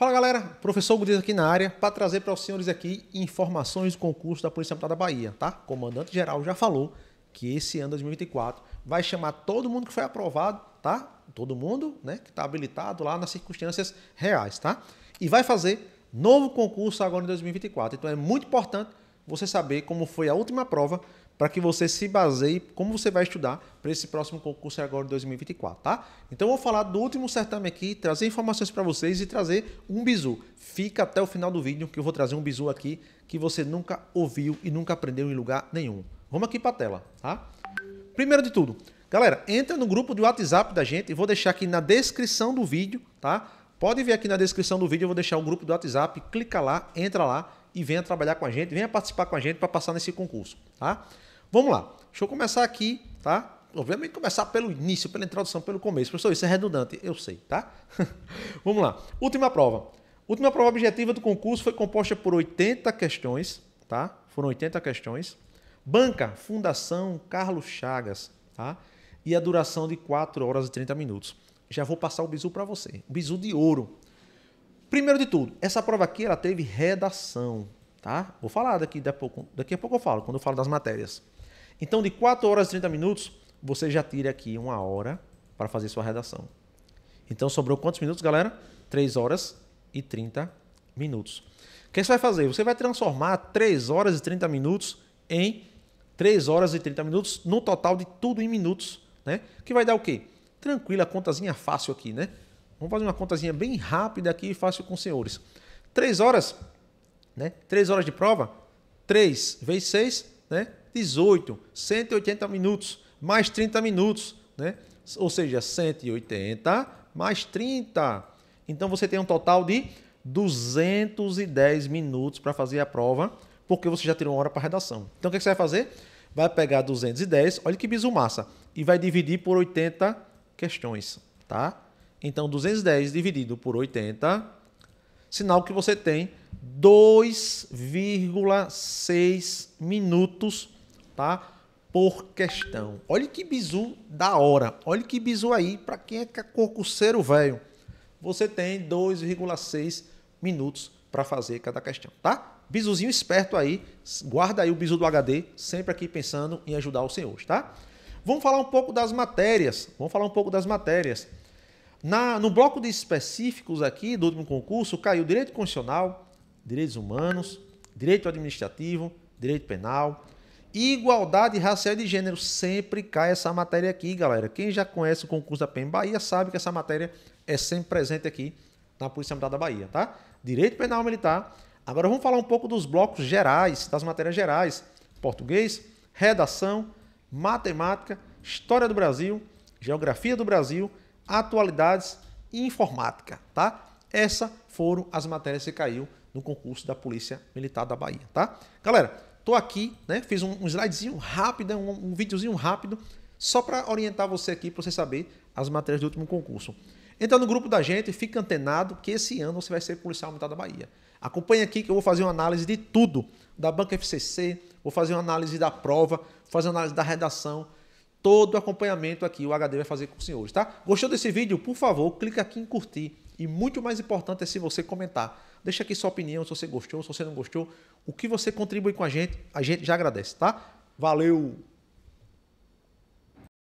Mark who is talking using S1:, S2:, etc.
S1: Fala galera, professor Gudiz aqui na área para trazer para os senhores aqui informações do concurso da Polícia Militar da Bahia, tá? Comandante geral já falou que esse ano 2024 vai chamar todo mundo que foi aprovado, tá? Todo mundo, né, que está habilitado lá nas circunstâncias reais, tá? E vai fazer novo concurso agora em 2024. Então é muito importante você saber como foi a última prova para que você se baseie como você vai estudar para esse próximo concurso agora de 2024, tá? Então eu vou falar do último certame aqui, trazer informações para vocês e trazer um bizu. Fica até o final do vídeo que eu vou trazer um bizu aqui que você nunca ouviu e nunca aprendeu em lugar nenhum. Vamos aqui para a tela, tá? Primeiro de tudo, galera, entra no grupo de WhatsApp da gente, vou deixar aqui na descrição do vídeo, tá? Pode ver aqui na descrição do vídeo, eu vou deixar o grupo do WhatsApp, clica lá, entra lá, e venha trabalhar com a gente, venha participar com a gente para passar nesse concurso, tá? Vamos lá. Deixa eu começar aqui, tá? Obviamente começar pelo início, pela introdução, pelo começo. Professor, isso é redundante, eu sei, tá? Vamos lá. Última prova. Última prova objetiva do concurso foi composta por 80 questões, tá? Foram 80 questões. Banca, Fundação Carlos Chagas, tá? E a duração de 4 horas e 30 minutos. Já vou passar o bizu para você. O bizu de ouro. Primeiro de tudo, essa prova aqui ela teve redação, tá? Vou falar daqui, daqui a pouco, daqui a pouco eu falo, quando eu falo das matérias. Então, de 4 horas e 30 minutos, você já tira aqui uma hora para fazer sua redação. Então, sobrou quantos minutos, galera? 3 horas e 30 minutos. O que você vai fazer? Você vai transformar 3 horas e 30 minutos em 3 horas e 30 minutos, no total de tudo em minutos, né? Que vai dar o quê? Tranquila, contazinha fácil aqui, né? Vamos fazer uma contazinha bem rápida aqui e fácil com os senhores. Três horas, né? Três horas de prova, 3 vezes 6, né? 18, 180 minutos, mais 30 minutos, né? Ou seja, 180 mais 30. Então você tem um total de 210 minutos para fazer a prova, porque você já tirou uma hora para redação. Então o que é você vai fazer? Vai pegar 210, olha que bizu e vai dividir por 80 questões, tá? Então, 210 dividido por 80, sinal que você tem 2,6 minutos tá? por questão. Olha que bizu da hora. Olha que bizu aí para quem é concurseiro velho. Você tem 2,6 minutos para fazer cada questão, tá? Bizuzinho esperto aí, guarda aí o bizu do HD, sempre aqui pensando em ajudar os senhores, tá? Vamos falar um pouco das matérias. Vamos falar um pouco das matérias. Na, no bloco de específicos aqui do último concurso, caiu direito constitucional, direitos humanos, direito administrativo, direito penal, igualdade racial e de gênero. Sempre cai essa matéria aqui, galera. Quem já conhece o concurso da PEM Bahia sabe que essa matéria é sempre presente aqui na Polícia Militar da Bahia, tá? Direito penal militar. Agora vamos falar um pouco dos blocos gerais, das matérias gerais: português, redação, matemática, história do Brasil, geografia do Brasil atualidades e informática, tá? Essas foram as matérias que caiu no concurso da Polícia Militar da Bahia, tá? Galera, tô aqui, né? Fiz um, um slidezinho rápido, um, um videozinho rápido, só para orientar você aqui, para você saber as matérias do último concurso. Entra no grupo da gente, fica antenado, que esse ano você vai ser policial militar da Bahia. Acompanhe aqui que eu vou fazer uma análise de tudo, da banca FCC, vou fazer uma análise da prova, vou fazer uma análise da redação, todo o acompanhamento aqui o HD vai fazer com os senhores, tá? Gostou desse vídeo? Por favor, clica aqui em curtir. E muito mais importante é se você comentar. Deixa aqui sua opinião, se você gostou, se você não gostou. O que você contribui com a gente, a gente já agradece, tá? Valeu!